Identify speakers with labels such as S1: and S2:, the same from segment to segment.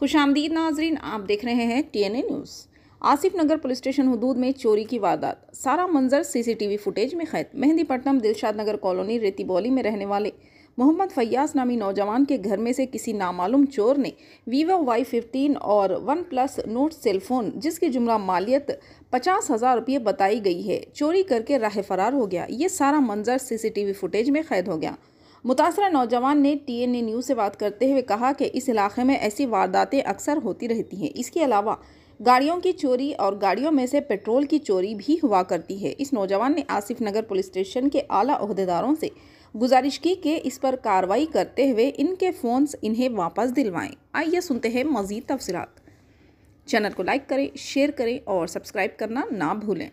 S1: खुश आमदीद नाजरीन आप देख रहे हैं टी एन ए न्यूज़ आसिफ नगर पुलिस स्टेशन हदूद में चोरी की वारदात सारा मंजर सीसीटीवी फुटेज में कैद मेहंदीपट्टनम दिलशाद नगर कॉलोनी रेतीबौली में रहने वाले मोहम्मद फ़ैयास नामी नौजवान के घर में से किसी नामालूम चोर ने वीवो वाई फिफ्टीन और वन प्लस नोट सेलफोन जिसकी जुमरा मालियत पचास हज़ार रुपये बताई गई है चोरी करके राह फरार हो गया ये सारा मंजर सीसीटीवी फुटेज में कैद हो गया मुतासर नौजवान ने टीएनए न्यूज़ से बात करते हुए कहा कि इस इलाके में ऐसी वारदातें अक्सर होती रहती हैं इसके अलावा गाड़ियों की चोरी और गाड़ियों में से पेट्रोल की चोरी भी हुआ करती है इस नौजवान ने आसिफ नगर पुलिस स्टेशन के आला अहदेदारों से गुजारिश की कि इस पर कार्रवाई करते हुए इनके फ़ोन इन्हें वापस दिलवाएँ आइए सुनते हैं मज़ीद तफसरत चैनल को लाइक करें शेयर करें और सब्सक्राइब करना ना भूलें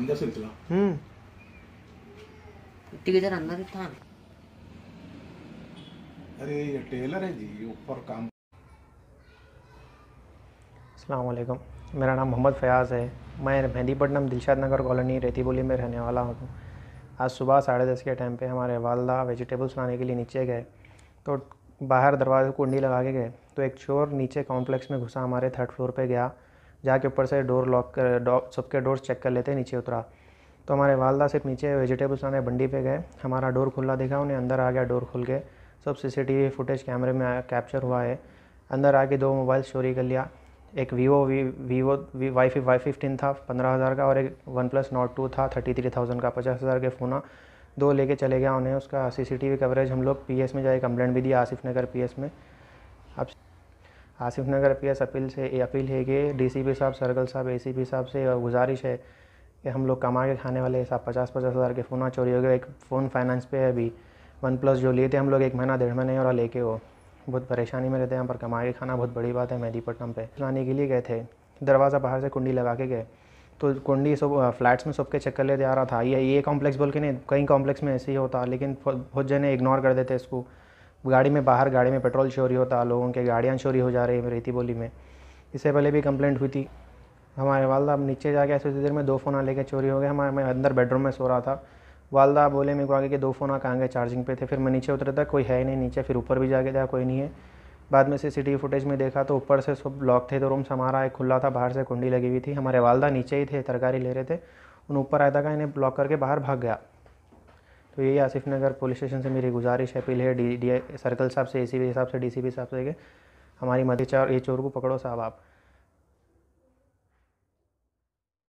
S1: अंदर से निकला
S2: हम्म इधर अंदर था
S1: अरे ये टेलर है जी ऊपर काम
S2: अलैक्म मेरा नाम मोहम्मद फ़याज़ है मैं मेहंदीपट्टनम दिलशाद नगर कॉलोनी रेतीबोली में रहने वाला हूँ आज सुबह साढ़े दस के टाइम पे हमारे वालदा वेजिटेबल्स लाने के लिए नीचे गए तो बाहर दरवाजे कुंडी लगा के गए तो एक चोर नीचे कॉम्प्लेक्स में घुसा हमारे थर्ड फ्लोर पे गया जाके ऊपर से डोर लॉक कर डो, सबके डोर चेक कर लेते नीचे उतरा तो हमारे वालदा सिर्फ नीचे वेजिटेबल्स आने बंडी पे गए हमारा डोर खुला देखा उन्हें अंदर आ गया डोर खुल के सब सीसीटीवी फुटेज कैमरे में कैप्चर हुआ है अंदर आके दो मोबाइल चोरी कर लिया एक Vivo V Vivo V Y फी वाई फिफ्टीन था पंद्रह हज़ार का और एक वन प्लस नोट टू था थर्टी थ्री थाउजेंड का पचास हज़ार के फ़ोन दो लेके चले गया उन्हें उसका सीसीटीवी कवरेज हम लोग पीएस में जाए कंप्लेंट भी दिया आसिफ नगर पीएस में Asif Nagar P S appeal से अपील है कि डी सी पी साहब सर्कल साहब ए सी पी साहब से गुजारिश है कि हम लोग कमा के खाने वाले साहब पचास पचास हज़ार के फ़ोन चोरी हो गए एक फ़ोन फाइनेंस पे है अभी वन प्लस जो लिए थे हम लोग एक महीना डेढ़ महीने और लेके हो बहुत परेशानी में रहते हैं यहाँ पर कमा के खाना बहुत बड़ी बात है मेहदीपट्टनम पे लाने के लिए गए थे दरवाज़ा बाहर से कुंडी लगा के गए तो कुंडी सब फ्लैट्स में सबके चक्कर लेते आ रहा था ये ये कॉम्प्लेक्स बोल के नहीं कई कॉम्प्लेक्स में ऐसे ही होता लेकिन बहुत जने इग्नोर कर देते इसको गाड़ी में बाहर गाड़ी में पेट्रोल चोरी होता लोगों के गाड़ियाँ चोरी हो जा रही है रेती बोली में इससे पहले भी कंप्लेंट हुई थी हमारे वालदा अब नीचे जाके ऐसे थोड़ी देर में दो फ़ोन लेके चोरी हो गए हमारे मैं अंदर बेडरूम में सो रहा था वालदा बोले मेरे को आगे के दो फ़ोन कहाँ गए चार्जिंग पे थे फिर मैं नीचे उतरा था कोई है ही नहीं नीचे फिर ऊपर भी जाके था कोई नहीं है बाद में सी सी फुटेज में देखा तो ऊपर से सब लॉक थे तो रूम हमारा एक खुला था बाहर से कुंडी लगी हुई थी हमारे वालदा नीचे ही थे तरकारी ले रहे थे उन ऊपर आया था इन्हें ब्लॉक करके बाहर भाग गया तो यही आसिफ नगर पुलिस स्टेशन से मेरी गुजारिश अपील है डी डी सर्कल साहब से ए सी साहब से डी साहब से हमारी मदद चार ये चोर को पकड़ो साहब आप